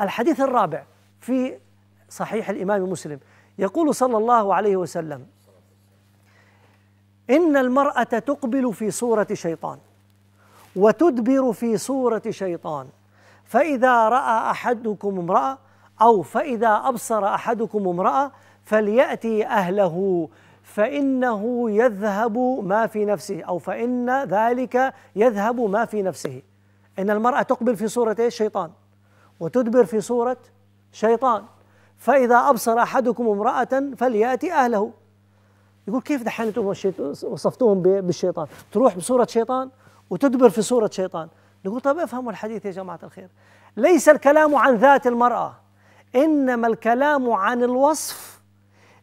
الحديث الرابع في صحيح الإمام مسلم يقول صلى الله عليه وسلم إن المرأة تقبل في صورة شيطان وتدبر في صورة شيطان فإذا رأى أحدكم امرأة أو فإذا أبصر أحدكم امرأة فليأتي أهله فإنه يذهب ما في نفسه أو فإن ذلك يذهب ما في نفسه إن المرأة تقبل في صورة الشيطان وتدبر في صورة شيطان فإذا أبصر أحدكم امرأة فليأتي أهله يقول كيف دحين انتم وصفتوهم بالشيطان تروح بصورة شيطان وتدبر في صورة شيطان نقول طيب افهموا الحديث يا جماعة الخير ليس الكلام عن ذات المرأة إنما الكلام عن الوصف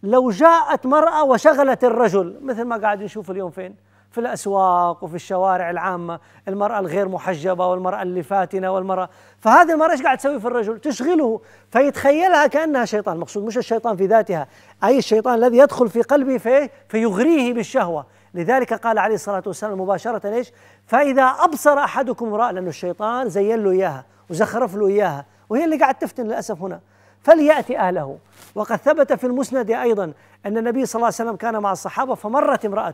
لو جاءت مرأة وشغلت الرجل مثل ما قاعد نشوف اليوم فين في الأسواق وفي الشوارع العامة المرأة الغير محجبة والمرأة اللي فاتنة والمرأة فهذه المرأة ايش قاعد تسوي في الرجل تشغله فيتخيلها كأنها شيطان المقصود مش الشيطان في ذاتها أي الشيطان الذي يدخل في قلبه في إيه؟ فيغريه بالشهوة لذلك قال عليه الصلاة والسلام مباشرة ايش فإذا أبصر أحدكم امرأة لانه الشيطان زين له إياها وزخرف له إياها وهي اللي قاعد تفتن للأسف هنا فليأتي أهله وقد ثبت في المسند أيضا أن النبي صلى الله عليه وسلم كان مع الصحابة فمرت امرأة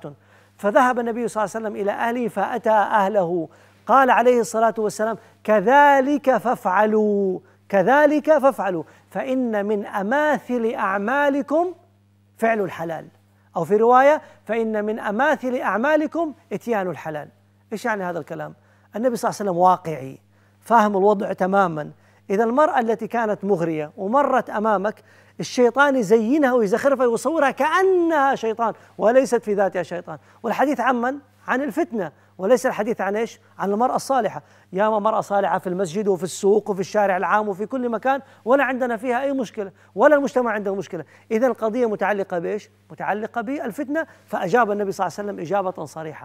فذهب النبي صلى الله عليه وسلم إلى أهله فأتى أهله قال عليه الصلاة والسلام كذلك فافعلوا كذلك فافعلوا فإن من أماثل أعمالكم فعل الحلال أو في رواية فإن من أماثل أعمالكم إتيان الحلال إيش يعني هذا الكلام؟ النبي صلى الله عليه وسلم واقعي فاهم الوضع تماما إذا المرأة التي كانت مغرية ومرت أمامك الشيطان يزينها ويزخرفها ويصورها كأنها شيطان وليست في ذاتها شيطان والحديث عن من؟ عن الفتنة وليس الحديث عن ايش؟ عن المرأة الصالحة، ياما مرأة صالحة في المسجد وفي السوق وفي الشارع العام وفي كل مكان ولا عندنا فيها أي مشكلة، ولا المجتمع عنده مشكلة، إذا القضية متعلقة بايش؟ متعلقة بالفتنة فأجاب النبي صلى الله عليه وسلم إجابة صريحة.